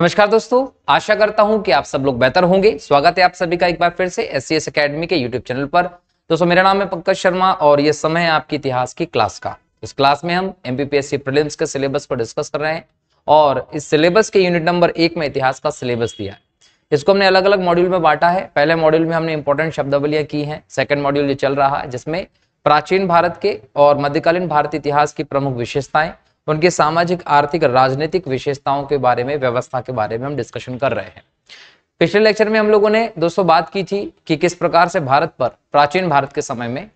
नमस्कार दोस्तों आशा करता हूं कि आप सब लोग बेहतर होंगे स्वागत है आप सभी का एक बार फिर से एस सी अकेडमी के यूट्यूब चैनल पर दोस्तों मेरा नाम है पंकज शर्मा और ये समय है आपकी इतिहास की क्लास का इस क्लास में हम एमपीपीएससी प्रीलिम्स के सिलेबस पर डिस्कस कर रहे हैं और इस सिलेबस के यूनिट नंबर एक में इतिहास का सिलेबस दिया है इसको हमने अलग अलग मॉड्यूल में बांटा है पहले मॉड्यूल में हमने इंपॉर्टेंट शब्दावलियां की हैं सेकंड मॉड्यूल जो चल रहा है जिसमें प्राचीन भारत के और मध्यकालीन भारत इतिहास की प्रमुख विशेषताएं उनके सामाजिक आर्थिक राजनीतिक विशेषताओं के बारे में व्यवस्था के बारे में हम डिस्कशन कर रहे हैं पिछले लेक्चर में हम लोगों ने दोस्तों बात की थी कि किस प्रकार से भारत पर प्राचीन भारत के समय में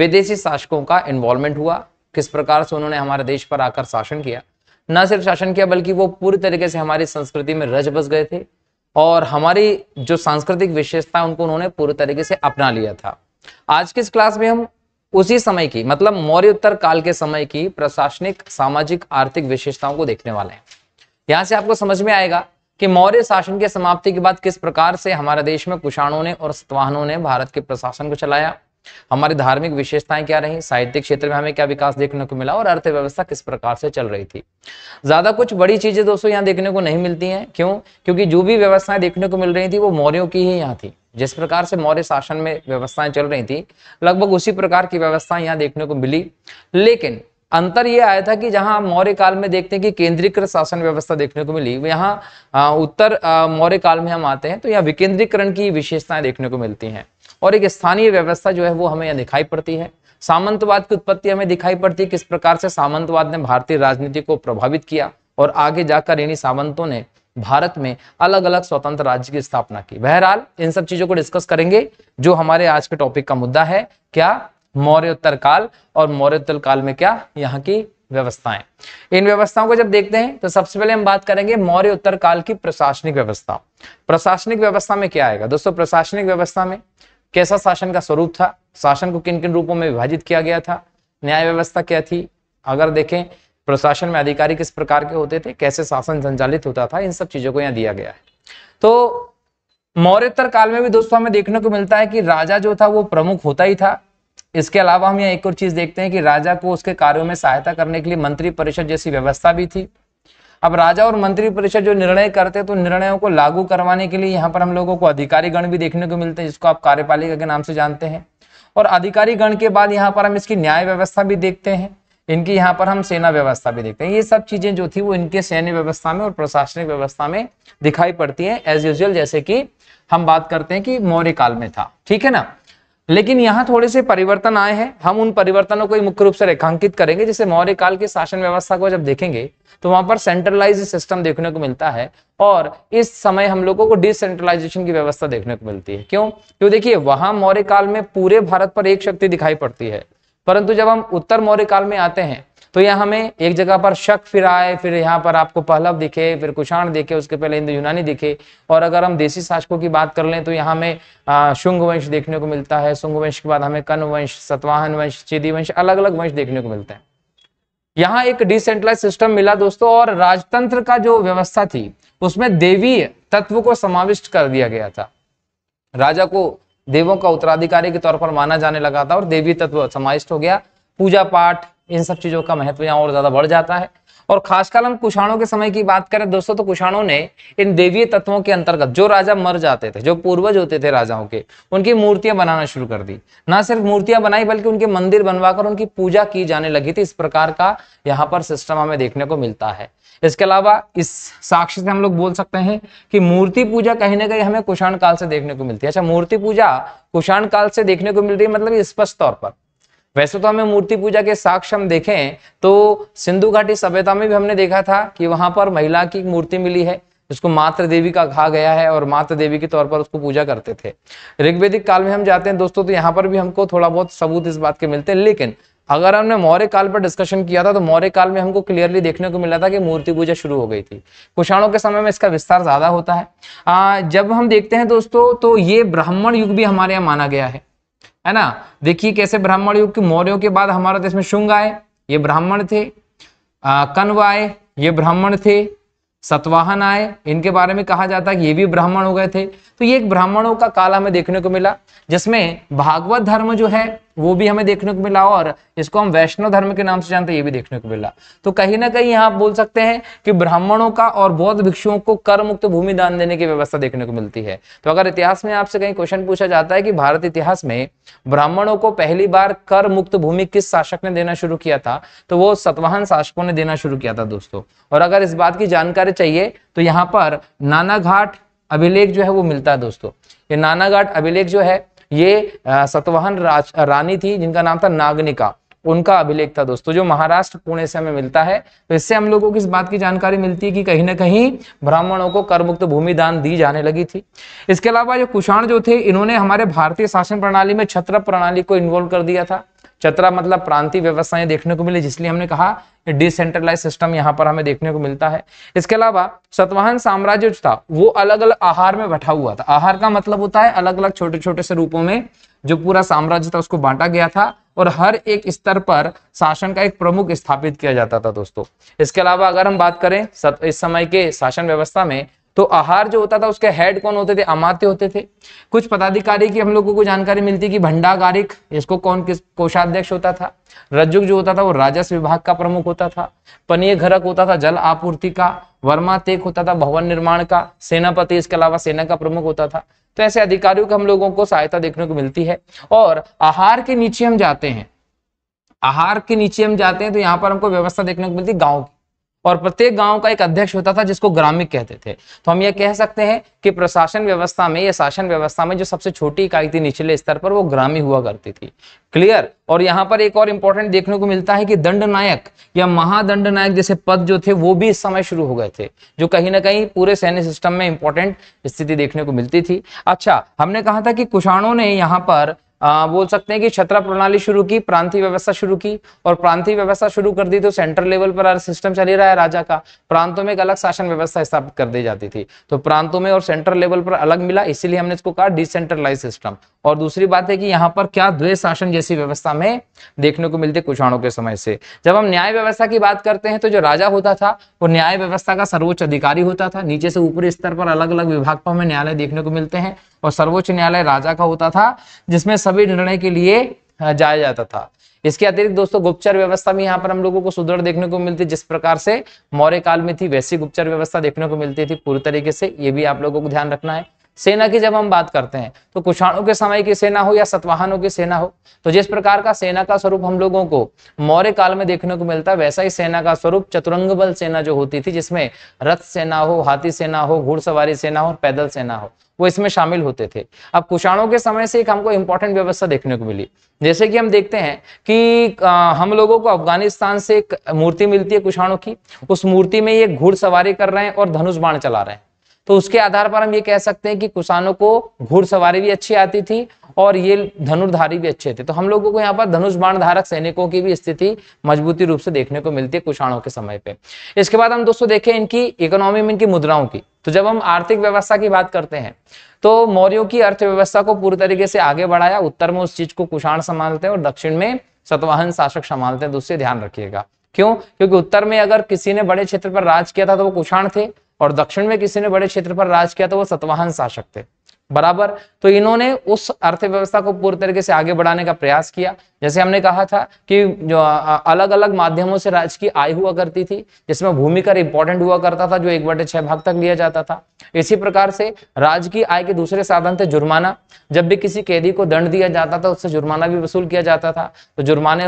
विदेशी शासकों का इन्वॉल्वमेंट हुआ किस प्रकार से उन्होंने हमारे देश पर आकर शासन किया न सिर्फ शासन किया बल्कि वो पूरी तरीके से हमारी संस्कृति में रज बस गए थे और हमारी जो सांस्कृतिक विशेषता उनको उन्होंने पूरी तरीके से अपना लिया था आज की इस क्लास में हम उसी समय की मतलब मौर्य उत्तर काल के समय की प्रशासनिक सामाजिक आर्थिक विशेषताओं को देखने वाले हैं यहां से आपको समझ में आएगा कि मौर्य शासन के समाप्ति के बाद किस प्रकार से हमारे देश में कुषाणों ने और सतवाहनों ने भारत के प्रशासन को चलाया हमारी धार्मिक विशेषताएं क्या रही साहित्यिक क्षेत्र में हमें क्या विकास देखने को मिला और अर्थव्यवस्था किस प्रकार से चल रही थी ज्यादा कुछ बड़ी चीजें दोस्तों यहाँ देखने को नहीं मिलती हैं क्यों क्योंकि जो भी व्यवस्थाएं देखने को मिल रही थी वो मौर्यों की ही यहाँ थी जिस प्रकार से मौर्य शासन में व्यवस्थाएं चल रही थी लगभग उसी प्रकार की व्यवस्था यहाँ देखने को मिली लेकिन अंतर यह आया था कि जहां मौर्य काल में देखते हैं कि केंद्रीकृत शासन व्यवस्था देखने को मिली यहाँ उत्तर मौर्य काल में हम आते हैं तो यहाँ विकेंद्रीकरण की विशेषताएं देखने को मिलती हैं और एक स्थानीय व्यवस्था जो है वो हमें यहाँ दिखाई पड़ती है सामंतवाद की उत्पत्ति हमें दिखाई पड़ती है किस प्रकार से सामंतवाद ने भारतीय राजनीति को प्रभावित किया और आगे जाकर इन्हीं सामंतों ने भारत में अलग अलग स्वतंत्र राज्य की स्थापना की बहरहाल इन सब चीजों को डिस्कस करेंगे जो हमारे आज के टॉपिक का मुद्दा है क्या मौर्योत्तर काल और मौर्योत्तर काल में क्या यहाँ की व्यवस्थाएं इन व्यवस्थाओं को जब देखते हैं तो सबसे पहले हम बात करेंगे मौर्य उत्तर काल की प्रशासनिक व्यवस्था प्रशासनिक व्यवस्था में क्या आएगा दोस्तों प्रशासनिक व्यवस्था में कैसा शासन का स्वरूप था शासन को किन किन रूपों में विभाजित किया गया था न्याय व्यवस्था क्या थी अगर देखें प्रशासन में अधिकारी किस प्रकार के होते थे कैसे शासन संचालित होता था इन सब चीजों को यहाँ दिया गया है तो मौर्योत्तर काल में भी दोस्तों हमें देखने को मिलता है कि राजा जो था वो प्रमुख होता ही था इसके अलावा हम यहाँ एक और चीज देखते हैं कि राजा को उसके कार्यों में सहायता करने के लिए मंत्री परिषद जैसी व्यवस्था भी थी अब राजा और मंत्री परिषद जो निर्णय करते तो निर्णयों को लागू करवाने के लिए यहाँ पर हम लोगों को अधिकारी गण भी देखने को मिलते हैं जिसको आप कार्यपालिका के नाम से जानते हैं और अधिकारी गण के बाद यहाँ पर हम इसकी न्याय व्यवस्था भी देखते हैं इनकी यहाँ पर हम सेना व्यवस्था भी देखते हैं ये सब चीजें जो थी वो इनके सैन्य व्यवस्था में और प्रशासनिक व्यवस्था में दिखाई पड़ती हैं एज यूजल जैसे कि हम बात करते हैं कि मौर्य काल में था ठीक है ना लेकिन यहाँ थोड़े से परिवर्तन आए हैं हम उन परिवर्तनों को मुख्य रूप से रेखांकित करेंगे जैसे मौर्य काल की शासन व्यवस्था को जब देखेंगे तो वहां पर सेंट्रलाइज सिस्टम देखने को मिलता है और इस समय हम लोगों को डिसेंट्रलाइजेशन की व्यवस्था देखने को मिलती है क्यों क्यों देखिए वहां मौर्य काल में पूरे भारत पर एक शक्ति दिखाई पड़ती है परंतु जब हम उत्तर मौर्य काल में आते हैं तो यह हमें एक जगह पर शक फिर आए फिर यहाँ पर आपको पहलव दिखे फिर कुषाण दिखे उसके पहले हिंदू यूनानी दिखे और अगर हम देसी शासकों की बात कर लें तो यहाँ हमें शुंग वंश देखने को मिलता है शुंग वंश के बाद हमें कन वंश सतवाहन वंश चेदी वंश अलग अलग वंश देखने को मिलते हैं यहाँ एक डिसेंट्रलाइज सिस्टम मिला दोस्तों और राजतंत्र का जो व्यवस्था थी उसमें देवी तत्व को समाविष्ट कर दिया गया था राजा को देवों का उत्तराधिकारी के तौर पर माना जाने लगा था और देवी तत्व समाविष्ट हो गया पूजा पाठ इन सब चीजों का महत्व यहाँ और ज्यादा बढ़ जाता है और खासकर हम कुषाणों के समय की बात करें दोस्तों तो कुषाणों ने इन देवीय तत्वों के अंतर्गत जो राजा मर जाते थे जो पूर्वज होते थे राजाओं के उनकी मूर्तियां बनाना शुरू कर दी ना सिर्फ मूर्तियां बनाई बल्कि उनके मंदिर बनवाकर उनकी पूजा की जाने लगी थी इस प्रकार का यहाँ पर सिस्टम हमें देखने को मिलता है इसके अलावा इस साक्ष्य से हम लोग बोल सकते हैं कि मूर्ति पूजा कहीं ना कहीं हमें कुषाण काल से देखने को मिलती है अच्छा मूर्ति पूजा कुषाण काल से देखने को मिल रही है मतलब स्पष्ट तौर पर वैसे तो हमें मूर्ति पूजा के साक्ष्य हम देखें तो सिंधु घाटी सभ्यता में भी हमने देखा था कि वहां पर महिला की मूर्ति मिली है जिसको मात्र देवी का कहा गया है और मात्र देवी के तौर पर उसको पूजा करते थे ऋग्वेदिक काल में हम जाते हैं दोस्तों तो यहाँ पर भी हमको थोड़ा बहुत सबूत इस बात के मिलते हैं लेकिन अगर हमने मौर्य काल पर डिस्कशन किया था तो मौर्य काल में हमको क्लियरली देखने को मिला था कि मूर्ति पूजा शुरू हो गई थी कुषाणों के समय में इसका विस्तार ज्यादा होता है आ, जब हम देखते हैं दोस्तों तो ये ब्राह्मण युग भी हमारे यहाँ माना गया है है ना देखिए कैसे ब्राह्मण युग के मौर्यों के बाद हमारा देश में शुंग आए ये ब्राह्मण थे कन्व आए ये ब्राह्मण थे सतवाहन आए इनके बारे में कहा जाता है कि ये भी ब्राह्मण हो गए थे तो ये एक ब्राह्मणों का काल हमें देखने को मिला जिसमें भागवत धर्म जो है वो भी हमें देखने को मिला और इसको हम वैष्णव धर्म के नाम से जानते हैं ये भी देखने को मिला तो कहीं ना कहीं यहाँ आप बोल सकते हैं कि ब्राह्मणों का और बौद्ध भिक्षुओं को कर मुक्त भूमि दान देने की व्यवस्था देखने को मिलती है तो अगर इतिहास में आपसे कहीं क्वेश्चन पूछा जाता है कि भारत इतिहास में ब्राह्मणों को पहली बार कर मुक्त भूमि किस शासक ने देना शुरू किया था तो वो सतवाहन शासकों ने देना शुरू किया था दोस्तों और अगर इस बात की जानकारी चाहिए तो यहाँ पर नाना अभिलेख जो है वो मिलता है दोस्तों ये नानाघाट अभिलेख जो है ये सतवाहन रानी थी जिनका नाम था नागनिका उनका अभिलेख था दोस्तों जो महाराष्ट्र पुणे से हमें मिलता है तो इससे हम लोगों को इस बात की जानकारी मिलती है कि कहीं ना कहीं ब्राह्मणों को कर मुक्त भूमि दान दी जाने लगी थी इसके अलावा जो कुषाण जो थे इन्होंने हमारे भारतीय शासन प्रणाली में छत्र प्रणाली को इन्वॉल्व कर दिया था चतरा मतलब प्रांतीय व्यवस्थाएं देखने को मिली जिसलिए हमने कहा डिसेंट्रलाइज सिस्टम यहाँ पर हमें देखने को मिलता है इसके अलावा सतवाहन साम्राज्य जो था वो अलग अलग आहार में बैठा हुआ था आहार का मतलब होता है अलग अलग छोटे छोटे से रूपों में जो पूरा साम्राज्य था उसको बांटा गया था और हर एक स्तर पर शासन का एक प्रमुख स्थापित किया जाता था दोस्तों इसके अलावा अगर हम बात करें इस समय के शासन व्यवस्था में तो आहार जो होता था उसके हेड कौन होते थे अमात्य होते थे कुछ पदाधिकारी की हम लोगों को जानकारी मिलती कि भंडागारिक इसको कौन किस कोषाध्यक्ष होता था रज्जुक जो होता था वो राजस्व विभाग का प्रमुख होता था पनीय घरक होता था जल आपूर्ति का वर्मा तेक होता था भवन निर्माण का सेनापति इसके अलावा सेना का प्रमुख होता था तो ऐसे अधिकारियों को हम लोगों को सहायता देखने को मिलती है और आहार के नीचे हम जाते हैं आहार के नीचे हम जाते हैं तो यहाँ पर हमको व्यवस्था देखने को मिलती है गाँव की और प्रत्येक गांव का एक अध्यक्ष होता था जिसको ग्रामिक कहते थे तो हम यह कह सकते हैं कि प्रशासन व्यवस्था में या शासन व्यवस्था में जो सबसे छोटी इकाई थी निचले स्तर पर वो ग्रामी हुआ करती थी क्लियर और यहाँ पर एक और इंपॉर्टेंट देखने को मिलता है कि दंड नायक या महादंड नायक जैसे पद जो थे वो भी इस समय शुरू हो गए थे जो कहीं ना कहीं पूरे सैन्य सिस्टम में इंपॉर्टेंट स्थिति देखने को मिलती थी अच्छा हमने कहा था कि कुषाणों ने यहाँ पर आ, बोल सकते हैं कि छत्रा प्रणाली शुरू की प्रांतीय व्यवस्था शुरू की और प्रांतीय व्यवस्था शुरू कर दी तो सेंट्रल लेवल पर सिस्टम चल रहा है राजा का प्रांतों में एक अलग शासन व्यवस्था स्थापित कर दी जाती थी तो प्रांतों में और सेंट्रल लेवल पर अलग मिला इसीलिए हमने इसको कहा डिसेंट्रलाइज सिस्टम और दूसरी बात है कि यहाँ पर क्या द्वेष शासन जैसी व्यवस्था में देखने को मिलती कुछाणों के समय से जब हम न्याय व्यवस्था की बात करते हैं तो जो राजा होता था वो न्याय व्यवस्था का सर्वोच्च अधिकारी होता था नीचे से ऊपरी स्तर पर अलग अलग विभाग पर हमें न्यायालय देखने को मिलते हैं और सर्वोच्च न्यायालय राजा का होता था जिसमें सभी निर्णय के लिए जाया जाता था इसके अतिरिक्त दोस्तों गुप्तचर व्यवस्था भी यहाँ पर हम लोगों को सुदृढ़ देखने को मिलती जिस प्रकार से मौर्य काल में थी वैसी गुप्तचर व्यवस्था देखने को मिलती थी पूरी तरीके से ये भी आप लोगों को ध्यान रखना है सेना की जब हम बात करते हैं तो कुषाणों के समय की सेना हो या सतवाहनों की सेना हो तो जिस प्रकार का सेना का स्वरूप हम लोगों को मौर्य काल में देखने को मिलता है वैसा ही सेना का स्वरूप चतुरंग बल सेना जो होती थी जिसमें रथ सेना हो हाथी सेना हो घुड़सवारी सेना हो और पैदल सेना हो वो इसमें शामिल होते थे अब कुषाणों के समय से एक हमको इंपॉर्टेंट व्यवस्था देखने को मिली जैसे कि हम देखते हैं कि आ, हम लोगों को अफगानिस्तान से एक मूर्ति मिलती है कुषाणों की उस मूर्ति में ये घुड़सवारी कर रहे हैं और धनुष बाण चला रहे हैं तो उसके आधार पर हम ये कह सकते हैं कि कुसानों को घुड़सवारी भी अच्छी आती थी और ये धनुर्धारी भी अच्छे थे तो हम लोगों को यहाँ पर धनुष बाण धारक सैनिकों की भी स्थिति मजबूती रूप से देखने को मिलती है कुषाणों के समय पे इसके बाद हम दोस्तों देखें इनकी इकोनॉमी में इनकी मुद्राओं की तो जब हम आर्थिक व्यवस्था की बात करते हैं तो मौर्यों की अर्थव्यवस्था को पूरी तरीके से आगे बढ़ाया उत्तर में उस चीज को कुषाण संभालते हैं और दक्षिण में सतवाहन शासक संभालते हैं तो उससे ध्यान रखिएगा क्यों क्योंकि उत्तर में अगर किसी ने बड़े क्षेत्र पर राज किया था तो वो कुषाण थे और दक्षिण में किसी ने बड़े क्षेत्र पर राज किया तो वो सतवाहन शासक थे बराबर तो इन्होंने उस अर्थव्यवस्था को पूरी तरीके से आगे बढ़ाने का प्रयास किया जैसे हमने कहा था कि जो अलग अलग माध्यमों से राज्य की आय हुआ करती थी जिसमें भूमिकर इंपॉर्टेंट हुआ करता था जो एक बटे छह भाग तक लिया जाता था इसी प्रकार से राज्य की आय के दूसरे साधन थे जुर्माना जब भी किसी कैदी को दंड दिया जाता था उससे जुर्माना भी वसूल किया जाता था तो जुर्माने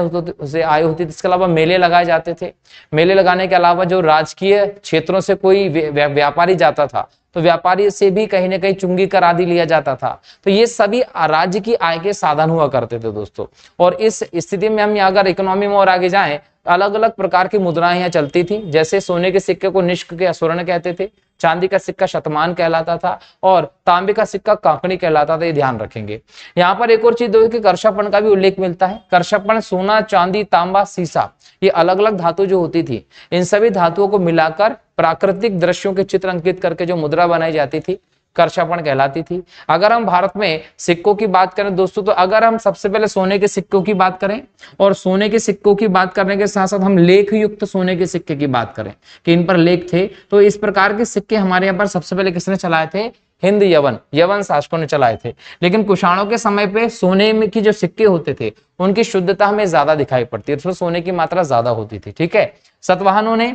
से आय होती थी इसके अलावा मेले लगाए जाते थे मेले लगाने के अलावा जो राजकीय क्षेत्रों से कोई व्यापारी जाता था तो व्यापारी से भी कहीं ना कहीं चुंगी कर आदि लिया जाता था तो ये सभी राज्य की आय के साधन हुआ करते थे दोस्तों और इस स्थिति में हम अगर इकोनॉमी में और आगे जाएं तो अलग अलग प्रकार की मुद्राएं यहाँ चलती थी जैसे सोने के सिक्के को निष्क के स्वर्ण कहते थे चांदी का सिक्का शतमान कहलाता था और तांबे का सिक्का कांकड़ी कहलाता था ये ध्यान रखेंगे यहाँ पर एक और चीज दो कि कर्षापण का भी उल्लेख मिलता है कर्षापण सोना चांदी तांबा सीसा ये अलग अलग धातु जो होती थी इन सभी धातुओं को मिलाकर प्राकृतिक दृश्यों के चित्र अंकित करके जो मुद्रा बनाई जाती थी कर्षापण कहलाती थी अगर हम भारत में सिक्कों की बात करें दोस्तों तो अगर हम सबसे पहले सोने के सिक्कों की बात करें और सोने के सिक्कों की बात करने के साथ साथ हम लेख युक्त सोने के सिक्के की बात करें कि इन पर लेख थे तो इस प्रकार के सिक्के हमारे यहाँ पर सबसे पहले किसने चलाए थे हिंद यवन यवन शासकों ने चलाए थे लेकिन कुषाणों के समय पे सोने में की जो सिक्के होते थे उनकी शुद्धता हमें ज्यादा दिखाई पड़ती है तो सोने की मात्रा ज्यादा होती थी ठीक है सतवाहनों ने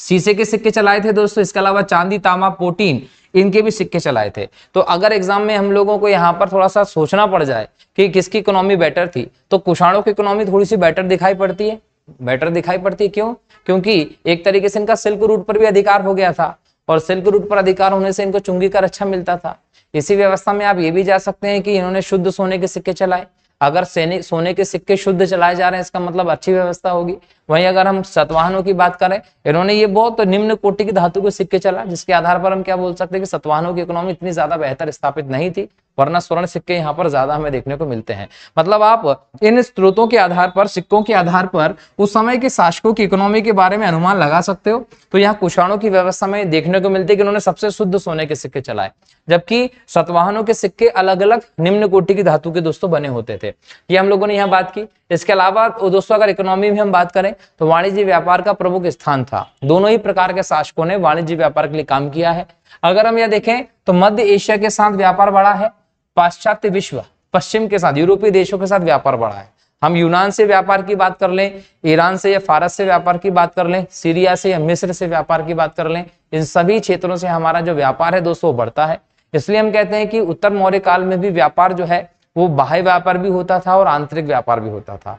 शीशे के सिक्के चलाए थे दोस्तों इसके अलावा चांदी तामा पोटीन इनके भी सिक्के चलाए थे तो अगर एग्जाम में हम लोगों को यहाँ पर थोड़ा सा सोचना पड़ जाए कि किसकी इकोनॉमी बेटर थी तो कुषाणों की इकोनॉमी थोड़ी सी बेटर दिखाई पड़ती है बेटर दिखाई पड़ती है क्यों क्योंकि एक तरीके से इनका सिल्क रूट पर भी अधिकार हो गया था और सिल्क रूट पर अधिकार होने से इनको चुंगी का रक्षा मिलता था इसी व्यवस्था में आप ये भी जा सकते हैं कि इन्होंने शुद्ध सोने के सिक्के चलाए अगर सोने के सिक्के शुद्ध चलाए जा रहे हैं इसका मतलब अच्छी व्यवस्था होगी वहीं अगर हम सतवाहनों की बात करें इन्होंने ये बहुत निम्न कोटि की धातु के सिक्के चला जिसके आधार पर हम क्या बोल सकते हैं कि सतवाहनों की इकोनॉमी इतनी ज्यादा बेहतर स्थापित नहीं थी वरना स्वर्ण सिक्के यहाँ पर ज्यादा हमें देखने को मिलते हैं मतलब आप इन स्रोतों के आधार पर सिक्कों के आधार पर उस समय के शासकों की इकोनॉमी के बारे में अनुमान लगा सकते हो तो यहाँ कुशाणों की व्यवस्था में देखने को मिलती है कि उन्होंने सबसे शुद्ध सोने के सिक्के चलाए जबकि सतवाहनों के सिक्के अलग अलग निम्न कोटि की धातु के दोस्तों बने होते थे ये हम लोगों ने यहाँ बात की इसके अलावा तो दोस्तों अगर इकोनॉमी में हम बात करें तो वाणिज्य व्यापार का प्रमुख स्थान था दोनों ही प्रकार के शासकों ने वाणिज्य व्यापार के लिए काम किया है अगर हम यह देखें तो मध्य एशिया के साथ व्यापार बढ़ा है पाश्चात्य विश्व पश्चिम के साथ यूरोपीय देशों के साथ व्यापार बढ़ा है हम यूनान से व्यापार की बात कर लें ईरान से या फारस से व्यापार की बात कर लें सीरिया से या मिस्र से व्यापार की बात कर लें इन सभी क्षेत्रों से हमारा जो व्यापार है दोस्तों बढ़ता है इसलिए हम कहते हैं कि उत्तर मौर्य काल में भी व्यापार जो है वो बाह्य व्यापार भी होता था और आंतरिक व्यापार भी होता था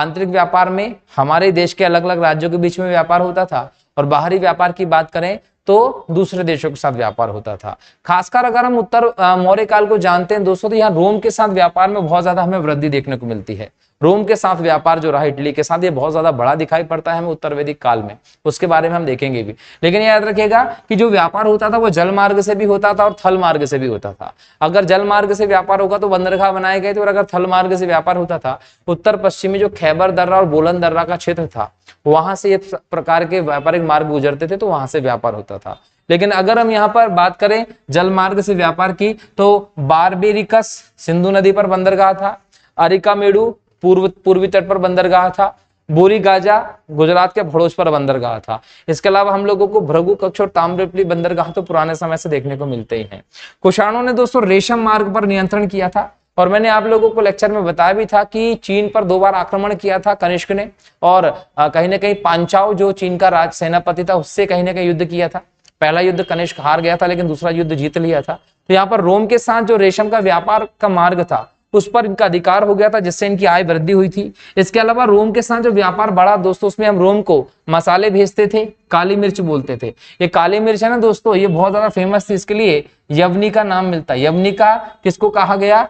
आंतरिक व्यापार में हमारे देश के अलग अलग राज्यों के बीच में व्यापार होता था और बाहरी व्यापार की बात करें तो दूसरे देशों के साथ व्यापार होता था खासकर अगर हम उत्तर मौर्य काल को जानते हैं दोस्तों तो यहाँ रोम के साथ व्यापार में बहुत ज्यादा हमें वृद्धि देखने को मिलती है रोम के साथ व्यापार जो रहा इटली के साथ ये बहुत ज्यादा बड़ा दिखाई पड़ता है हमें उत्तर वैदिक काल में उसके बारे में हम देखेंगे भी लेकिन याद रखिएगा कि जो व्यापार होता था वो जल मार्ग से भी होता था और थल मार्ग से भी होता था अगर जल मार्ग से व्यापार होगा तो बंदरगाह बनाए गए थे और अगर थल मार्ग से व्यापार होता था उत्तर पश्चिमी जो खैबर दर्रा और बोलन दर्रा का क्षेत्र था वहां से ये प्रकार के व्यापारिक मार्ग गुजरते थे तो वहां से व्यापार होता था लेकिन अगर हम यहाँ पर बात करें जल मार्ग से व्यापार की तो बारबेरिकस सिंधु नदी पर बंदरगाह था अरिकामेडू पूर्व पूर्वी तट पर बंदरगाह था बोरी गाजा गुजरात के भड़ोस पर बंदरगाह था इसके अलावा हम लोगों को भ्रगु कक्ष और ताम्रपली बंदरगाह तो पुराने समय से देखने को मिलते ही हैं कुषाणों ने दोस्तों रेशम मार्ग पर नियंत्रण किया था और मैंने आप लोगों को लेक्चर में बताया भी था कि चीन पर दो बार आक्रमण किया था कनिष्क ने और कहीं ना कहीं पांचाओ जो चीन का राज सेनापति था उससे कहीं ना कहीं युद्ध किया था पहला युद्ध कनिष्क हार गया था लेकिन दूसरा युद्ध जीत लिया था तो यहाँ पर रोम के साथ जो रेशम का व्यापार का मार्ग था उस पर इनका अधिकार हो गया था जिससे इनकी आय वृद्धि हुई थी इसके अलावा रोम के साथ जो व्यापार बढ़ा दोस्तों उसमें हम रोम को मसाले भेजते थे काली मिर्च बोलते थे ये काली मिर्च है ना दोस्तों ये बहुत ज्यादा फेमस थी इसके लिए यवनी का नाम मिलता है यवनी का किसको कहा गया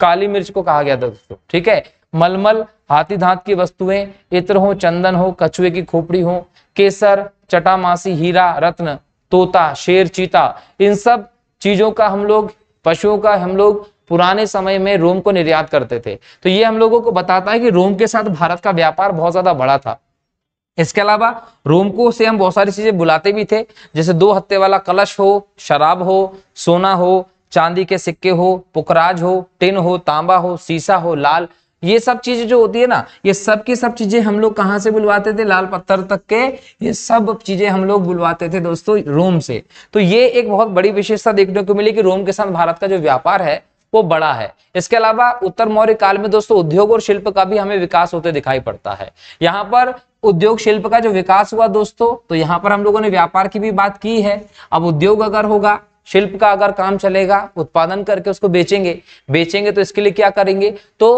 काली मिर्च को कहा गया था दोस्तों ठीक है मलमल हाथी धात की वस्तुएं इत्र हो चंदन हो कछुए की खोपड़ी हो केसर चटामासी हीरा रत्न तोता शेर चीता इन सब चीजों का हम लोग पशुओं का हम लोग पुराने समय में रोम को निर्यात करते थे तो ये हम लोगों को बताता है कि रोम के साथ भारत का व्यापार बहुत ज्यादा बड़ा था इसके अलावा रोम को से हम बहुत सारी चीजें बुलाते भी थे जैसे दो हत्ते वाला कलश हो शराब हो सोना हो चांदी के सिक्के हो पुकराज हो टिन हो तांबा हो सीसा हो लाल ये सब चीजें जो होती है ना ये सब की सब चीजें हम लोग कहाँ से बुलवाते थे लाल पत्थर तक के ये सब चीजें हम लोग बुलवाते थे दोस्तों रोम से तो ये एक बहुत बड़ी विशेषता देखने को मिली कि रोम के साथ भारत का जो व्यापार है वो बड़ा है इसके अलावा उत्तर मौर्य काल में दोस्तों उद्योग और शिल्प का भी हमें विकास होते दिखाई पड़ता है यहाँ पर उद्योग शिल्प का जो विकास हुआ दोस्तों तो यहाँ पर हम लोगों ने व्यापार की भी बात की है अब उद्योग अगर होगा शिल्प का अगर काम चलेगा उत्पादन करके उसको बेचेंगे बेचेंगे तो इसके लिए क्या करेंगे तो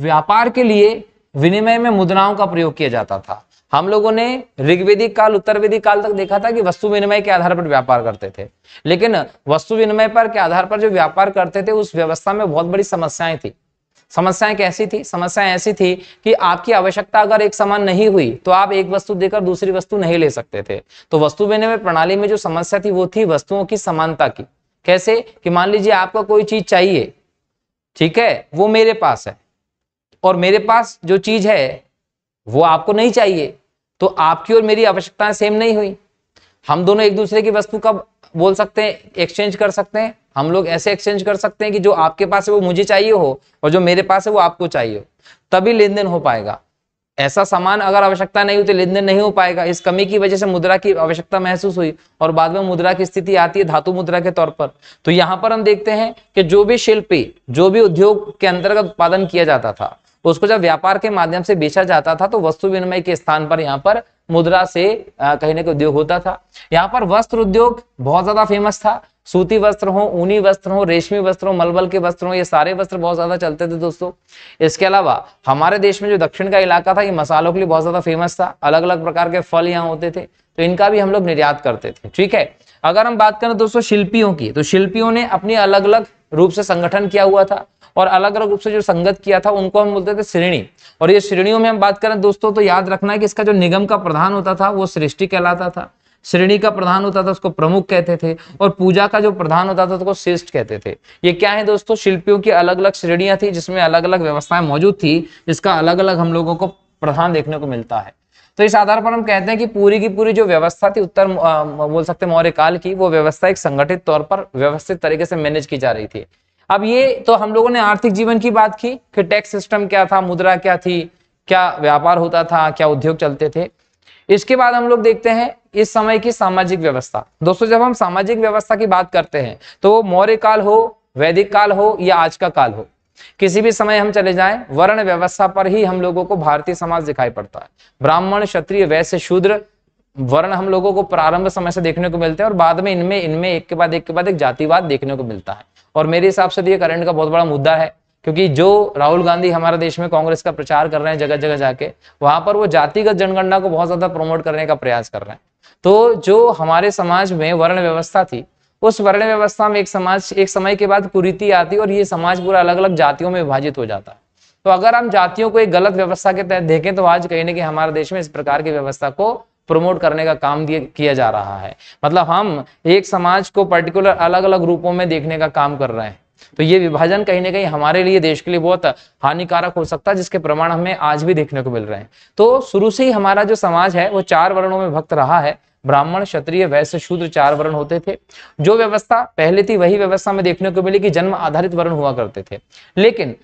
व्यापार के लिए विनिमय में मुद्राओं का प्रयोग किया जाता था हम लोगों ने ऋग्वेदिक काल उत्तर वेदिक काल तक देखा था कि वस्तु विनिमय के आधार पर व्यापार करते थे लेकिन वस्तु विनिमय पर के आधार पर जो व्यापार करते थे उस व्यवस्था में बहुत बड़ी समस्याएं थी समस्याएं कैसी थी समस्याएं ऐसी थी कि आपकी आवश्यकता अगर एक समान नहीं हुई तो आप एक वस्तु देकर दूसरी वस्तु नहीं ले सकते थे तो वस्तु विनिमय प्रणाली में जो समस्या थी वो थी वस्तुओं की समानता की कैसे कि मान लीजिए आपका कोई चीज चाहिए ठीक है वो मेरे पास है और मेरे पास जो चीज है वो आपको नहीं चाहिए तो आपकी और मेरी आवश्यकताएं सेम नहीं हुई हम दोनों एक दूसरे की वस्तु का बोल सकते हैं एक्सचेंज कर सकते हैं हम लोग ऐसे एक्सचेंज कर सकते हैं कि जो आपके पास है वो मुझे चाहिए हो और जो मेरे पास है वो आपको चाहिए हो तभी लेन देन हो पाएगा ऐसा सामान अगर आवश्यकता नहीं हुई तो लेन देन नहीं हो पाएगा इस कमी की वजह से मुद्रा की आवश्यकता महसूस हुई और बाद में मुद्रा की स्थिति आती है धातु मुद्रा के तौर पर तो यहाँ पर हम देखते हैं कि जो भी शिल्पी जो भी उद्योग के अंतर्गत उत्पादन किया जाता था उसको जब व्यापार के माध्यम से बेचा जाता था तो वस्तु विनिमय के स्थान पर यहाँ पर मुद्रा से कहीं ना उद्योग होता था यहाँ पर वस्त्र उद्योग बहुत ज्यादा फेमस था सूती वस्त्र हो ऊनी वस्त्र हो रेशमी वस्त्र हो मलबल के वस्त्र हो ये सारे वस्त्र बहुत ज्यादा चलते थे दोस्तों इसके अलावा हमारे देश में जो दक्षिण का इलाका था ये मसालों के लिए बहुत ज्यादा फेमस था अलग अलग प्रकार के फल यहाँ होते थे तो इनका भी हम लोग निर्यात करते थे ठीक है अगर हम बात करें दोस्तों शिल्पियों की तो शिल्पियों ने अपनी अलग अलग रूप से संगठन किया हुआ था और अलग अलग रूप से जो संगत किया था उनको हम बोलते थे श्रेणी और ये श्रेणियों में हम बात करें दोस्तों तो याद रखना है कि इसका जो निगम का प्रधान होता था वो सृष्टि कहलाता था श्रेणी का प्रधान होता था उसको प्रमुख कहते थे और पूजा का जो प्रधान होता था उसको श्रेष्ठ कहते थे ये क्या है दोस्तों शिल्पियों की अलग अलग श्रेणियां थी जिसमें अलग अलग व्यवस्थाएं मौजूद थी जिसका अलग अलग हम लोगों को प्रधान देखने को मिलता है तो इस आधार पर हम कहते हैं कि पूरी की पूरी जो व्यवस्था थी उत्तर बोल सकते मौर्य काल की वो व्यवस्था एक संगठित तौर पर व्यवस्थित तरीके से मैनेज की जा रही थी अब ये तो हम लोगों ने आर्थिक जीवन की बात की कि टैक्स सिस्टम क्या था मुद्रा क्या थी क्या व्यापार होता था क्या उद्योग चलते थे इसके बाद हम लोग देखते हैं इस समय की सामाजिक व्यवस्था दोस्तों जब हम सामाजिक व्यवस्था की बात करते हैं तो वो मौर्य काल हो वैदिक काल हो या आज का काल हो किसी भी समय हम चले जाएं वर्ण व्यवस्था पर ही हम लोगों को भारतीय समाज दिखाई पड़ता है ब्राह्मण क्षत्रिय वैश्य शूद्र वर्ण हम लोगों को प्रारंभ समय से देखने को मिलते हैं और बाद में इनमें इनमें एक के बाद एक के बाद एक जातिवाद देखने को मिलता है और मेरे हिसाब से तो ये करंट का बहुत बड़ा मुद्दा है क्योंकि जो राहुल गांधी हमारे देश में कांग्रेस का प्रचार कर रहे हैं जगह जगह जाके वहां पर वो जातिगत जनगणना को बहुत ज्यादा प्रमोट करने का प्रयास कर रहे हैं तो जो हमारे समाज में वर्ण व्यवस्था थी उस वर्ण व्यवस्था में एक समाज एक समय के बाद कुरीति आती और ये समाज पूरा अलग अलग जातियों में विभाजित हो जाता है तो अगर हम जातियों को एक गलत व्यवस्था के तहत देखें तो आज कहीं ना कहीं हमारे देश में इस प्रकार की व्यवस्था को प्रमोट करने का काम किया जा रहा है मतलब हम एक समाज को पर्टिकुलर अलग अलग रूपों में देखने का काम कर रहे हैं तो ये विभाजन कहीं ना कहीं हमारे लिए देश के लिए बहुत हानिकारक हो सकता है जिसके प्रमाण हमें आज भी देखने को मिल रहे हैं तो शुरू से ही हमारा जो समाज है वो चार वर्णों में भक्त रहा है ब्राह्मण क्षत्रिय वैश्य शूद्र चार वर्ण होते थे जो व्यवस्था पहले थी वही व्यवस्था में देखने को मिली कि जन्म आधारित वर्ण हुआ करते थे लेकिन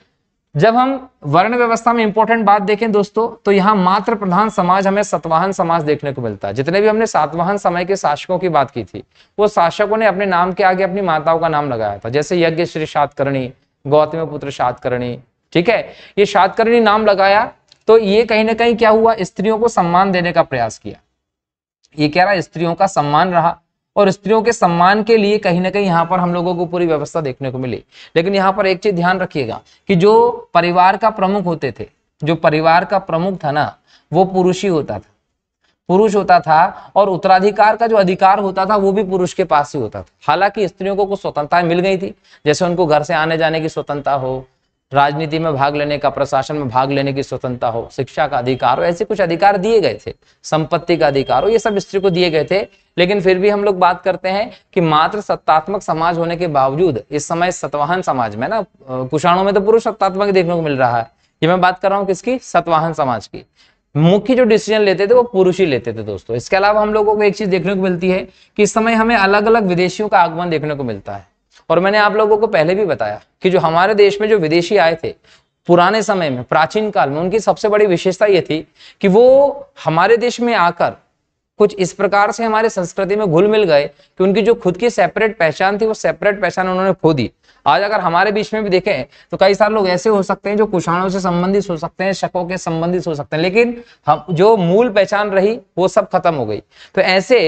जब हम वर्ण व्यवस्था में इंपॉर्टेंट बात देखें दोस्तों तो यहाँ मात्र प्रधान समाज हमें सतवाहन समाज देखने को मिलता है जितने भी हमने सातवाहन समय के शासकों की बात की थी वो शासकों ने अपने नाम के आगे अपनी माताओं का नाम लगाया था जैसे यज्ञ श्री सातकर्णी गौतम पुत्र सातकर्णी ठीक है ये सातकर्णी नाम लगाया तो ये कहीं ना कहीं क्या हुआ स्त्रियों को सम्मान देने का प्रयास किया ये कह रहा स्त्रियों का सम्मान रहा और स्त्रियों के सम्मान के लिए कहीं ना कहीं यहाँ पर हम लोगों को पूरी व्यवस्था देखने को मिली लेकिन यहाँ पर एक चीज ध्यान रखिएगा कि जो परिवार का प्रमुख होते थे जो परिवार का प्रमुख था ना वो पुरुष ही होता था पुरुष होता था और उत्तराधिकार का जो अधिकार होता था वो भी पुरुष के पास ही होता था हालांकि स्त्रियों को कुछ स्वतंत्रता मिल गई थी जैसे उनको घर से आने जाने की स्वतंत्रता हो राजनीति में भाग लेने का प्रशासन में भाग लेने की स्वतंत्रता हो शिक्षा का अधिकार हो ऐसे कुछ अधिकार दिए गए थे संपत्ति का अधिकार हो ये सब स्त्री को दिए गए थे लेकिन फिर भी हम लोग बात करते हैं कि मात्र सत्तात्मक समाज होने के बावजूद इस समय सतवाहन समाज में ना कुषाणों में तो पुरुष सत्तात्मक देखने को मिल रहा है ये मैं बात कर रहा हूँ किसकी सतवाहन समाज की मुख्य जो डिसीजन लेते थे वो पुरुष ही लेते थे दोस्तों इसके अलावा हम लोगों को एक चीज देखने को मिलती है कि इस समय हमें अलग अलग विदेशियों का आगमन देखने को मिलता है और मैंने आप लोगों को पहले भी बताया कि जो हमारे देश में जो विदेशी आए थे पुराने समय में प्राचीन काल में उनकी सबसे बड़ी विशेषता ये थी कि वो हमारे देश में आकर कुछ इस प्रकार से हमारे संस्कृति में घुल मिल गए कि उनकी जो खुद की सेपरेट पहचान थी वो सेपरेट पहचान उन्होंने खो दी आज अगर हमारे बीच में भी देखें तो कई सारे लोग ऐसे हो सकते हैं जो कुशाणों से संबंधित हो सकते हैं शकों के संबंधित हो सकते हैं लेकिन हम जो मूल पहचान रही वो सब खत्म हो गई तो ऐसे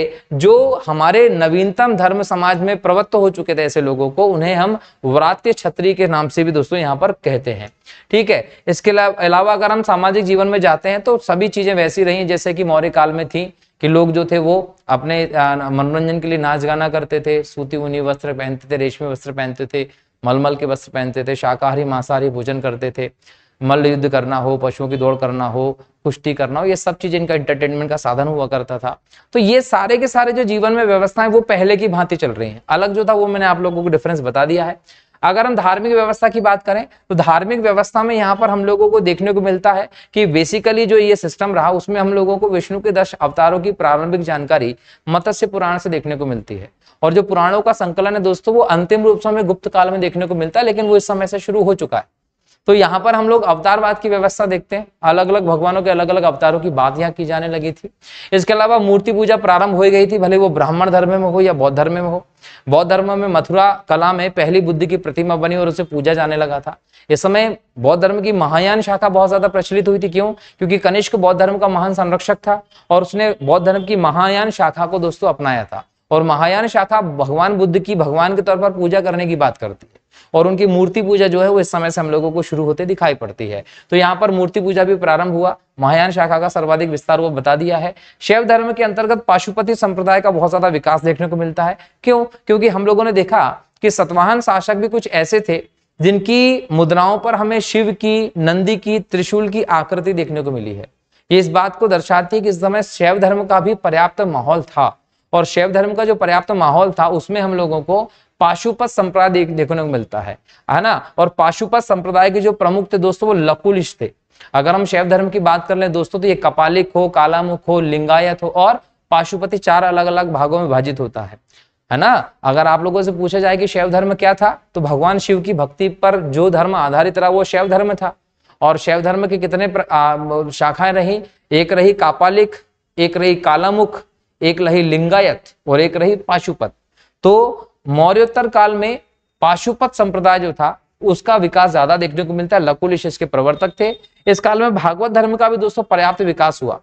जो हमारे नवीनतम धर्म समाज में प्रवृत्त हो चुके थे ऐसे लोगों को उन्हें हम व्रात के छत्री के नाम से भी दोस्तों यहाँ पर कहते हैं ठीक है इसके अलावा अगर हम सामाजिक जीवन में जाते हैं तो सभी चीजें वैसी रही जैसे कि मौर्य काल में थी कि लोग जो थे वो अपने मनोरंजन के लिए नाच गाना करते थे सूती ऊनी वस्त्र पहनते थे रेशमी वस्त्र पहनते थे मलमल के वस्त्र पहनते थे शाकाहारी मांसाहारी भोजन करते थे मल युद्ध करना हो पशुओं की दौड़ करना हो कुश्ती करना हो ये सब चीज इनका एंटरटेनमेंट का साधन हुआ करता था तो ये सारे के सारे जो जीवन में व्यवस्थाएं वो पहले की भांति चल रही हैं अलग जो था वो मैंने आप लोगों को डिफरेंस बता दिया है अगर हम धार्मिक व्यवस्था की बात करें तो धार्मिक व्यवस्था में यहाँ पर हम लोगों को देखने को मिलता है कि बेसिकली जो ये सिस्टम रहा उसमें हम लोगों को विष्णु के दश अवतारों की प्रारंभिक जानकारी मत्स्य पुराण से देखने को मिलती है और जो पुराणों का संकलन है दोस्तों वो अंतिम रूप से हमें गुप्त काल में देखने को मिलता है लेकिन वो इस समय से शुरू हो चुका है तो यहाँ पर हम लोग अवतारवाद की व्यवस्था देखते हैं अलग अलग भगवानों के अलग अलग अवतारों की बात यहाँ की जाने लगी थी इसके अलावा मूर्ति पूजा प्रारंभ हो गई थी भले वो ब्राह्मण धर्म में हो या बौद्ध धर्म में हो बौद्ध धर्म में मथुरा कला में पहली बुद्ध की प्रतिमा बनी और उसे पूजा जाने लगा था इस समय बौद्ध धर्म की महायान शाखा बहुत ज्यादा प्रचलित हुई थी क्यों क्योंकि कनिष्क बौद्ध धर्म का महान संरक्षक था और उसने बौद्ध धर्म की महायान शाखा को दोस्तों अपनाया था और महायान शाखा भगवान बुद्ध की भगवान के तौर पर पूजा करने की बात करती है और उनकी मूर्ति पूजा जो है वो इस समय से हम लोगों को शुरू होते दिखाई पड़ती है तो यहाँ पर मूर्ति पूजा भी प्रारंभ हुआ महायान शाखा का सर्वाधिक विस्तार वो बता दिया है शैव धर्म के अंतर्गत पाशुपति संप्रदाय का बहुत ज्यादा विकास देखने को मिलता है क्यों क्योंकि हम लोगों ने देखा कि सतवाहन शासक भी कुछ ऐसे थे जिनकी मुद्राओं पर हमें शिव की नंदी की त्रिशूल की आकृति देखने को मिली है ये इस बात को दर्शाती है कि इस समय शैव धर्म का भी पर्याप्त माहौल था और शैव धर्म का जो पर्याप्त माहौल था उसमें हम लोगों को पाशुपत संप्रदाय देखने को मिलता है है ना और पाशुपत संप्रदाय के जो प्रमुख थे दोस्तों वो लकुलिश थे अगर हम शैव धर्म की बात कर ले दोस्तों तो ये कपालिक हो कालामुख हो लिंगायत हो और पाशुपति चार अलग अलग भागों में भाजित होता है है ना अगर आप लोगों से पूछा जाए कि शैव धर्म क्या था तो भगवान शिव की भक्ति पर जो धर्म आधारित रहा वो शैव धर्म था और शैव धर्म के कितने शाखाएं रही एक रही कापालिक एक रही कालामुख एक रही लिंगायत और एक रही पाशुपत तो मौर्योत्तर काल में पाशुपत संप्रदाय जो था उसका विकास ज्यादा देखने को मिलता है लकुलिश इसके प्रवर्तक थे इस काल में भागवत धर्म का भी दोस्तों पर्याप्त विकास हुआ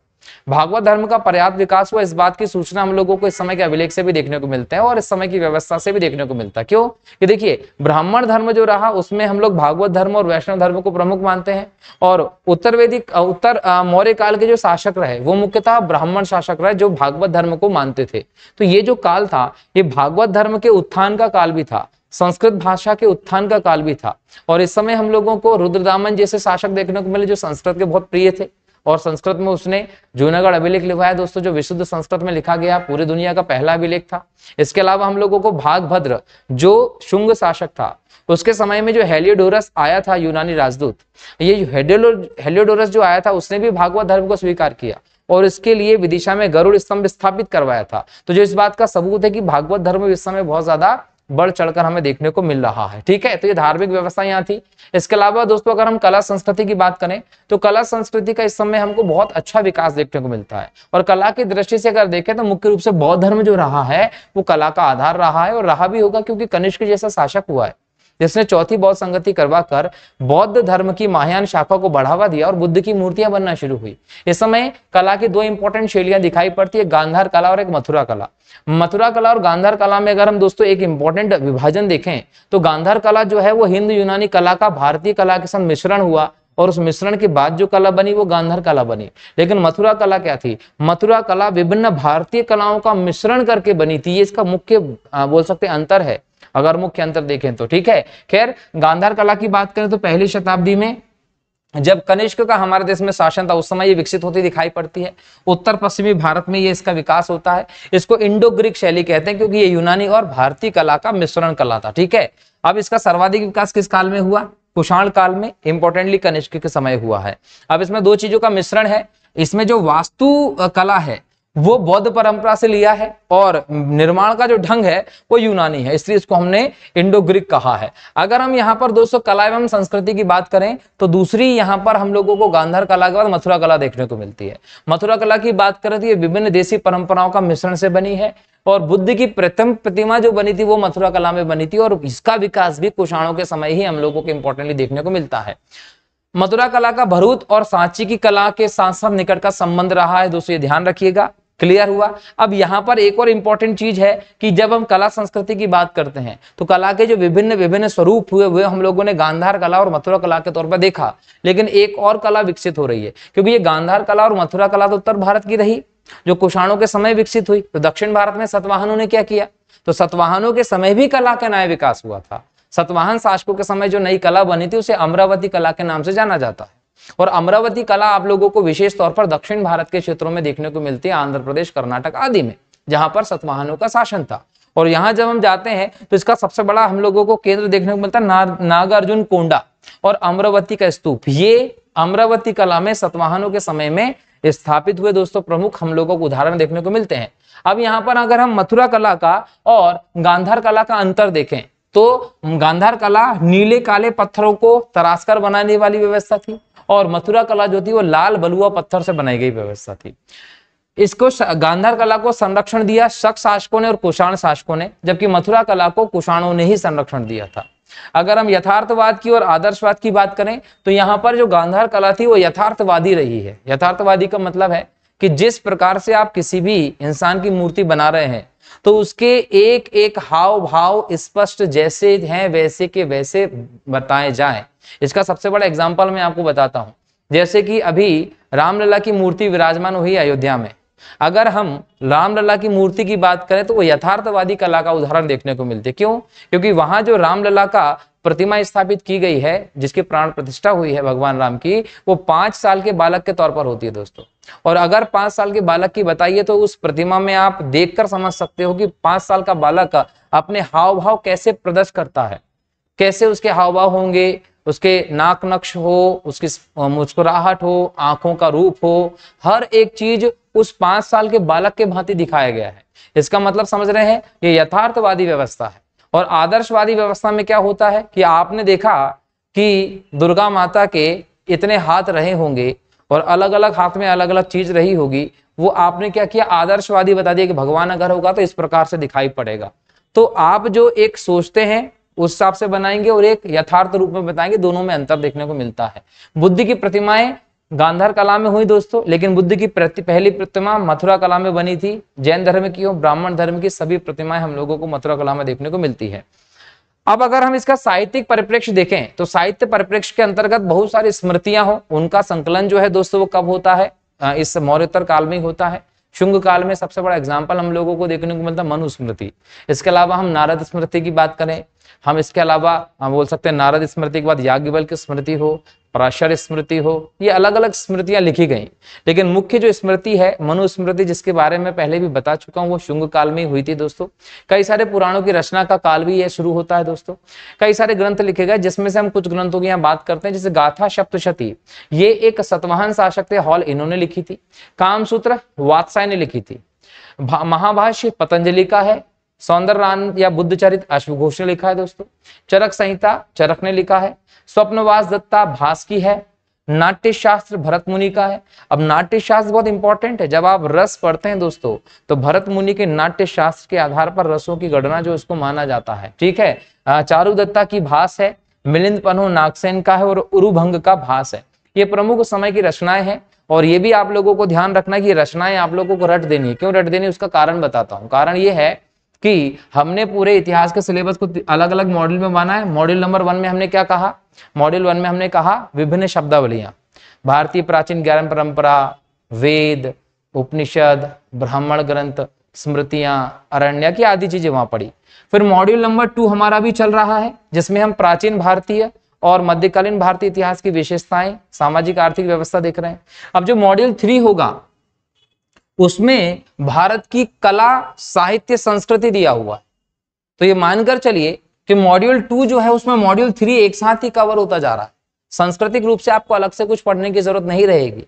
भागवत धर्म का पर्याप्त विकास हुआ इस बात की सूचना हम लोगों को इस समय के अभिलेख से भी देखने को मिलता है और इस समय की व्यवस्था से भी देखने को मिलता है क्यों कि देखिए ब्राह्मण धर्म जो रहा उसमें हम लोग भागवत धर्म और वैष्णव धर्म को प्रमुख मानते हैं और उत्तर वेदिक उत्तर मौर्य काल के जो शासक रहे वो मुख्यतः ब्राह्मण शासक रहे जो भागवत धर्म को मानते थे तो ये जो काल था ये भागवत धर्म के उत्थान का काल भी था संस्कृत भाषा के उत्थान का काल भी था और इस समय हम लोगों को रुद्रदामन जैसे शासक देखने को मिले जो संस्कृत के बहुत प्रिय थे और संस्कृत में उसने जूनागढ़ अभिलेख लिखवाया दोस्तों जो विशुद्ध संस्कृत में लिखा गया पूरी दुनिया का पहला अभिलेख था इसके अलावा हम लोगों को भागभद्र जो शुंग शासक था उसके समय में जो हेलियोडोरस आया था यूनानी राजदूत ये हेलियोडोरस जो आया था उसने भी भागवत धर्म को स्वीकार किया और इसके लिए विदिशा में गरुड़ स्तंभ स्थापित करवाया था तो जो इस बात का सबूत है कि भागवत धर्म विश्व में बहुत ज्यादा बढ़ चढ़कर हमें देखने को मिल रहा है ठीक है तो ये धार्मिक व्यवस्था यहाँ थी इसके अलावा दोस्तों अगर हम कला संस्कृति की बात करें तो कला संस्कृति का इस समय हमको बहुत अच्छा विकास देखने को मिलता है और कला की दृष्टि से अगर देखें तो मुख्य रूप से बौद्ध धर्म जो रहा है वो कला का आधार रहा है और रहा भी होगा क्योंकि कनिष्क जैसा शासक हुआ है जिसने चौथी बौद्ध संगति करवाकर बौद्ध धर्म की महायान शाखा को बढ़ावा दिया और बुद्ध की मूर्तियां बनना शुरू हुई इस समय कला की दो इंपॉर्टेंट शैलियां दिखाई पड़ती है गांधार कला और एक मथुरा कला मथुरा कला और गांधार कला में अगर हम दोस्तों एक इंपॉर्टेंट विभाजन देखें तो गांधार कला जो है वो हिंद यूनानी कला का भारतीय कला के साथ मिश्रण हुआ और उस मिश्रण के बाद जो कला बनी वो गांधर कला बनी लेकिन मथुरा कला क्या थी मथुरा कला विभिन्न भारतीय कलाओं का मिश्रण करके बनी थी ये इसका मुख्य बोल सकते अंतर है अगर मुख्य अंतर देखें तो ठीक है खैर गांधार कला की बात करें तो पहली शताब्दी में जब कनिष्क का हमारे देश में शासन था उस समय ये विकसित होती दिखाई पड़ती है उत्तर पश्चिमी भारत में ये इसका विकास होता है इसको इंडो ग्रीक शैली कहते हैं क्योंकि ये यूनानी और भारतीय कला का मिश्रण कला था ठीक है अब इसका सर्वाधिक विकास किस काल में हुआ कुषाण काल में इंपॉर्टेंटली कनिष्क के समय हुआ है अब इसमें दो चीजों का मिश्रण है इसमें जो वास्तु कला है वो बौद्ध परंपरा से लिया है और निर्माण का जो ढंग है वो यूनानी है इसलिए इसको हमने इंडो ग्रीक कहा है अगर हम यहाँ पर दोस्तों कला एवं संस्कृति की बात करें तो दूसरी यहाँ पर हम लोगों को गांधर कला के बाद मथुरा कला देखने को मिलती है मथुरा कला की बात करें तो ये विभिन्न देशी परंपराओं का मिश्रण से बनी है और बुद्ध की प्रथम प्रतिमा जो बनी थी वो मथुरा कला में बनी थी और इसका विकास भी कुषाणों के समय ही हम लोगों को इंपॉर्टेंटली देखने को मिलता है मथुरा कला का भरूत और सांची की कला के साथ साथ निकट का संबंध रहा है दोस्तों ये ध्यान रखिएगा क्लियर हुआ अब यहाँ पर एक और इंपॉर्टेंट चीज है कि जब हम कला संस्कृति की बात करते हैं तो कला के जो विभिन्न विभिन्न स्वरूप हुए हुए हम लोगों ने गांधार कला और मथुरा कला के तौर पर देखा लेकिन एक और कला विकसित हो रही है क्योंकि ये गांधार कला और मथुरा कला तो उत्तर भारत की रही जो कुषाणों के समय विकसित हुई तो दक्षिण भारत में सतवाहनों ने क्या किया तो सतवाहनों के समय भी कला का नया विकास हुआ था सतवाहन शासकों के समय जो नई कला बनी थी उसे अमरावती कला के नाम से जाना जाता है और अमरावती कला आप लोगों को विशेष तौर पर दक्षिण भारत के क्षेत्रों में देखने को मिलती है आंध्र प्रदेश कर्नाटक आदि में जहां पर सतवाहनों का शासन था और यहाँ जब हम जाते हैं तो इसका सबसे बड़ा हम लोगों को केंद्र देखने को मिलता है ना, नागार्जुन कोंडा और अमरावती का स्तूप ये अमरावती कला में सतवाहनों के समय में स्थापित हुए दोस्तों प्रमुख हम लोगों को उदाहरण देखने को मिलते हैं अब यहाँ पर अगर हम मथुरा कला का और गांधार कला का अंतर देखें तो गांधार कला नीले काले पत्थरों को तराशकर बनाने वाली व्यवस्था थी और मथुरा कला जो थी वो लाल बलुआ पत्थर से बनाई गई व्यवस्था थी इसको गांधार कला को संरक्षण दिया शक शासकों ने और कुषाण शासकों ने जबकि मथुरा कला को कुषाणों ने ही संरक्षण दिया था अगर हम यथार्थवाद की और आदर्शवाद की बात करें तो यहाँ पर जो गांधार कला थी वो यथार्थवादी रही है यथार्थवादी का मतलब है कि जिस प्रकार से आप किसी भी इंसान की मूर्ति बना रहे हैं तो उसके एक एक हाव भाव स्पष्ट जैसे हैं वैसे के वैसे बताए जाए इसका सबसे बड़ा एग्जाम्पल मैं आपको बताता हूं जैसे कि अभी रामलला की मूर्ति विराजमान हुई अयोध्या में अगर हम रामलला की मूर्ति की बात करें तो वो यथार्थवादी कला का उदाहरण देखने को मिलती है क्यों क्योंकि वहां जो रामलला का प्रतिमा स्थापित की गई है जिसकी प्राण प्रतिष्ठा हुई है भगवान राम की वो पांच साल के बालक के तौर पर होती है दोस्तों और अगर पांच साल के बालक की बताइए तो उस प्रतिमा में आप देखकर समझ सकते हो कि पांच साल का बालक अपने हाव भाव कैसे प्रदर्श करता है कैसे उसके हावा होंगे उसके नाक नक्श हो उसकी मुस्कुराहट हो आंखों का रूप हो हर एक चीज उस पांच साल के बालक के भांति दिखाया गया है इसका मतलब समझ रहे हैं ये यथार्थवादी व्यवस्था है और आदर्शवादी व्यवस्था में क्या होता है कि आपने देखा कि दुर्गा माता के इतने हाथ रहे होंगे और अलग अलग हाथ में अलग अलग चीज रही होगी वो आपने क्या किया आदर्शवादी बता दिया कि भगवान अगर होगा तो इस प्रकार से दिखाई पड़ेगा तो आप जो एक सोचते हैं उस हिसाब से बनाएंगे और एक यथार्थ रूप में बताएंगे दोनों में अंतर देखने को मिलता है बुद्ध की प्रतिमाएं गांधार कला में हुई दोस्तों लेकिन बुद्ध की प्रति पहली प्रतिमा मथुरा कला में बनी थी जैन धर्म की और ब्राह्मण धर्म की सभी प्रतिमाएं हम लोगों को मथुरा कला में देखने को मिलती है अब अगर हम इसका साहित्यिक परिप्रेक्ष्य देखें तो साहित्य परिप्रेक्ष्य के अंतर्गत बहुत सारी स्मृतियां हो उनका संकलन जो है दोस्तों वो कब होता है इस मौर्योत्तर काल में होता है शुंग काल में सबसे बड़ा एग्जाम्पल हम लोगों को देखने को मिलता है मनुस्मृति इसके अलावा हम नारद स्मृति की बात करें हम इसके अलावा हम बोल सकते हैं नारद स्मृति के बाद याज्ञवल की स्मृति हो पराशर स्मृति हो ये अलग अलग स्मृतियां लिखी गई लेकिन मुख्य जो स्मृति है मनुस्मृति जिसके बारे में पहले भी बता चुका हूँ वो शुंग काल में ही हुई थी दोस्तों कई सारे पुराणों की रचना का काल भी यह शुरू होता है दोस्तों कई सारे ग्रंथ लिखे गए जिसमें से हम कुछ ग्रंथों की यहाँ बात करते हैं जैसे गाथा सप्तशती ये एक सतवाहन शासक थे हॉल इन्होंने लिखी थी कामसूत्र वात्साय ने लिखी थी महाभाष्य पतंजलि का है रान या बुद्ध चरित अश्वघोष ने लिखा है दोस्तों चरक संहिता चरक ने लिखा है स्वप्नवास दत्ता भास की है नाट्य शास्त्र भरत मुनि का है अब नाट्य शास्त्र बहुत इंपॉर्टेंट है जब आप रस पढ़ते हैं दोस्तों तो भरत मुनि के नाट्य शास्त्र के आधार पर रसों की गणना जो इसको माना जाता है ठीक है चारू दत्ता की भास है मिलिंद पन्हो नागसेन का है और उरुभंग का भास है ये प्रमुख समय की रचनाएं हैं और ये भी आप लोगों को ध्यान रखना कि रचनाएं आप लोगों को रट देनी है क्यों रट देनी उसका कारण बताता हूँ कारण ये है कि हमने पूरे इतिहास के सिलेबस को अलग अलग मॉडल में माना है मॉड्यूल नंबर वन में हमने क्या कहा मॉडल वन में हमने कहा विभिन्न शब्दावलियां भारतीय प्राचीन ज्ञान परंपरा वेद उपनिषद ब्राह्मण ग्रंथ स्मृतियां अरण्य की आदि चीजें वहां पड़ी फिर मॉड्यूल नंबर टू हमारा भी चल रहा है जिसमें हम प्राचीन भारतीय और मध्यकालीन भारतीय इतिहास की विशेषताएं सामाजिक आर्थिक व्यवस्था देख रहे हैं अब जो मॉड्यूल थ्री होगा उसमें भारत की कला साहित्य संस्कृति दिया हुआ है तो ये मानकर चलिए कि मॉड्यूल टू जो है उसमें मॉड्यूल थ्री एक साथ ही कवर होता जा रहा है सांस्कृतिक रूप से आपको अलग से कुछ पढ़ने की जरूरत नहीं रहेगी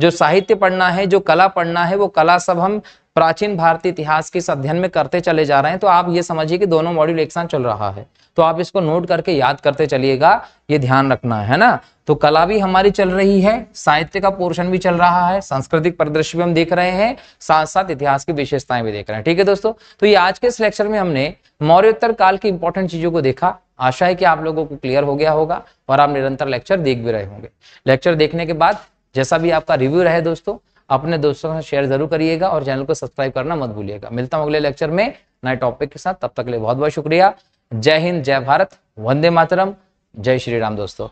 जो साहित्य पढ़ना है जो कला पढ़ना है वो कला सब हम प्राचीन भारतीय इतिहास के इस अध्ययन में करते चले जा रहे हैं तो आप ये समझिए कि दोनों मॉड्यूल एक साथ चल रहा है तो आप इसको नोट करके याद करते चलिएगा ये ध्यान रखना है ना तो कला भी हमारी चल रही है साहित्य का पोर्शन भी चल रहा है सांस्कृतिक परिदृश्य भी हम देख रहे हैं साथ साथ इतिहास की विशेषताएं भी देख रहे हैं ठीक है दोस्तों तो ये आज के इस लेक्चर में हमने मौर्योत्तर काल की इंपॉर्टेंट चीजों को देखा आशा है कि आप लोगों को क्लियर हो गया होगा और आप निरंतर लेक्चर देख भी रहे होंगे लेक्चर देखने के बाद जैसा भी आपका रिव्यू रहे दोस्तों अपने दोस्तों से शेयर जरूर करिएगा और चैनल को सब्सक्राइब करना मत भूलिएगा मिलता हूं अगले लेक्चर में नए टॉपिक के साथ तब तक के लिए बहुत बहुत शुक्रिया जय हिंद जय भारत वंदे मातरम जय श्री राम दोस्तों